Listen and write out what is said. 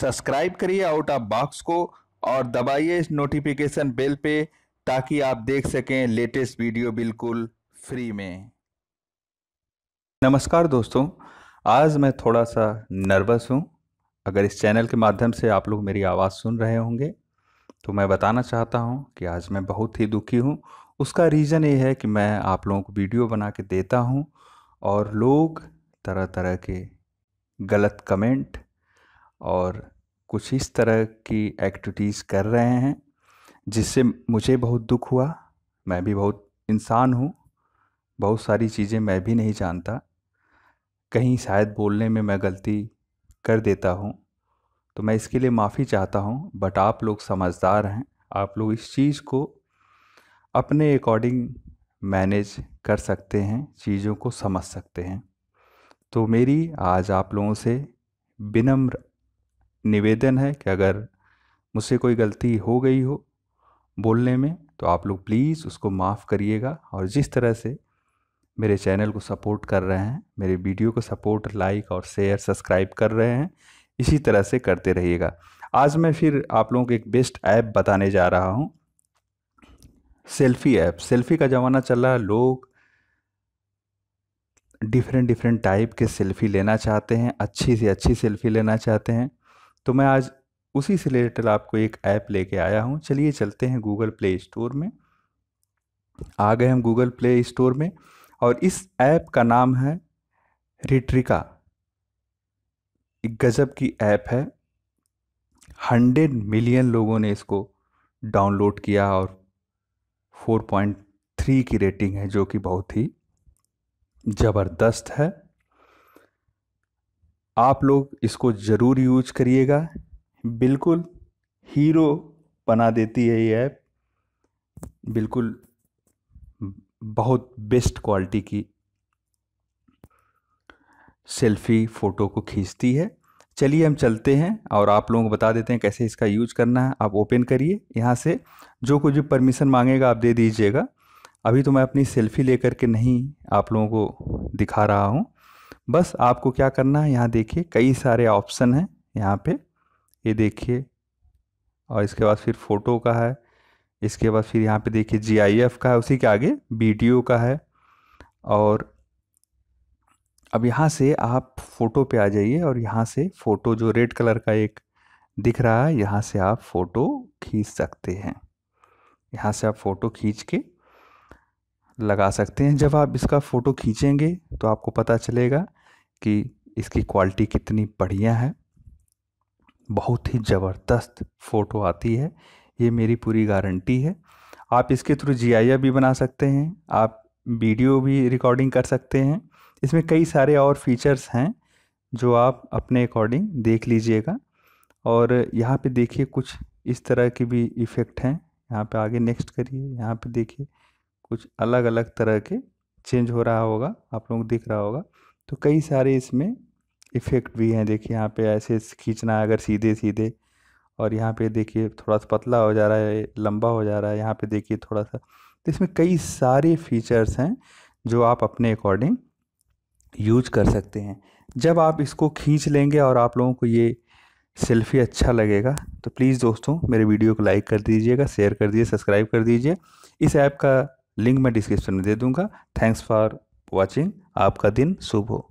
subscribe करिए out of box को और दबाइए इस नोटिफिकेशन बेल पे ताकि आप देख सकें लेटेस्ट वीडियो बिल्कुल फ्री में नमस्कार दोस्तों आज मैं थोड़ा सा नर्वस हूँ अगर इस चैनल के माध्यम से आप लोग मेरी आवाज़ सुन रहे होंगे तो मैं बताना चाहता हूँ कि आज मैं बहुत ही दुखी हूँ उसका रीज़न ये है कि मैं आप लोगों को वीडियो बना के देता हूँ और लोग तरह तरह के गलत कमेंट और कुछ इस तरह की एक्टिविटीज़ कर रहे हैं जिससे मुझे बहुत दुख हुआ मैं भी बहुत इंसान हूँ बहुत सारी चीज़ें मैं भी नहीं जानता कहीं शायद बोलने में मैं गलती कर देता हूँ तो मैं इसके लिए माफ़ी चाहता हूँ बट आप लोग समझदार हैं आप लोग इस चीज़ को अपने अकॉर्डिंग मैनेज कर सकते हैं चीज़ों को समझ सकते हैं तो मेरी आज आप लोगों से विनम्र निवेदन है कि अगर मुझसे कोई गलती हो गई हो बोलने में तो आप लोग प्लीज़ उसको माफ़ करिएगा और जिस तरह से मेरे चैनल को सपोर्ट कर रहे हैं मेरे वीडियो को सपोर्ट लाइक और शेयर सब्सक्राइब कर रहे हैं इसी तरह से करते रहिएगा आज मैं फिर आप लोगों को एक बेस्ट ऐप बताने जा रहा हूँ सेल्फ़ी ऐप सेल्फ़ी का ज़माना चल रहा है लोग डिफरेंट डिफरेंट टाइप के सेल्फ़ी लेना चाहते हैं अच्छी से अच्छी सेल्फ़ी लेना चाहते हैं तो मैं आज उसी से रिलेटेड आपको एक ऐप लेके आया हूँ चलिए चलते हैं गूगल प्ले स्टोर में आ गए हम गूगल प्ले स्टोर में और इस ऐप का नाम है रिट्रिका एक गज़ब की ऐप है हंड्रेड मिलियन लोगों ने इसको डाउनलोड किया और 4.3 की रेटिंग है जो कि बहुत ही ज़बरदस्त है आप लोग इसको ज़रूर यूज करिएगा बिल्कुल हीरो बना देती है ये ऐप बिल्कुल बहुत बेस्ट क्वालिटी की सेल्फी फ़ोटो को खींचती है चलिए हम चलते हैं और आप लोगों को बता देते हैं कैसे इसका यूज करना है आप ओपन करिए यहाँ से जो कुछ भी परमिशन मांगेगा आप दे दीजिएगा अभी तो मैं अपनी सेल्फ़ी लेकर के नहीं आप लोगों को दिखा रहा हूँ बस आपको क्या करना है यहाँ देखिए कई सारे ऑप्शन हैं यहाँ पे ये देखिए और इसके बाद फिर फ़ोटो का है इसके बाद फिर यहाँ पे देखिए जीआईएफ का है उसी के आगे बी का है और अब यहाँ से आप फ़ोटो पे आ जाइए और यहाँ से फ़ोटो जो रेड कलर का एक दिख रहा है यहाँ से आप फ़ोटो खींच सकते हैं यहाँ से आप फ़ोटो खींच के लगा सकते हैं जब आप इसका फ़ोटो खींचेंगे तो आपको पता चलेगा कि इसकी क्वालिटी कितनी बढ़िया है बहुत ही ज़बरदस्त फ़ोटो आती है ये मेरी पूरी गारंटी है आप इसके थ्रू जी भी बना सकते हैं आप वीडियो भी रिकॉर्डिंग कर सकते हैं इसमें कई सारे और फीचर्स हैं जो आप अपने अकॉर्डिंग देख लीजिएगा और यहाँ पे देखिए कुछ इस तरह के भी इफ़ेक्ट हैं यहाँ पे आगे नेक्स्ट करिए यहाँ पे देखिए कुछ अलग अलग तरह के चेंज हो रहा होगा आप लोग देख रहा होगा तो कई सारे इसमें इफ़ेक्ट भी हैं देखिए यहाँ पे ऐसे खींचना अगर सीधे सीधे और यहाँ पे देखिए थोड़ा सा पतला हो जा रहा है लंबा हो जा रहा है यहाँ पे देखिए थोड़ा सा तो इसमें कई सारे फीचर्स हैं जो आप अपने अकॉर्डिंग यूज कर सकते हैं जब आप इसको खींच लेंगे और आप लोगों को ये सेल्फी अच्छा लगेगा तो प्लीज़ दोस्तों मेरे वीडियो को लाइक कर दीजिएगा शेयर कर दीजिए सब्सक्राइब कर दीजिए इस ऐप का लिंक मैं डिस्क्रिप्शन में दे दूँगा थैंक्स फॉर वॉचिंग आपका दिन शुभ हो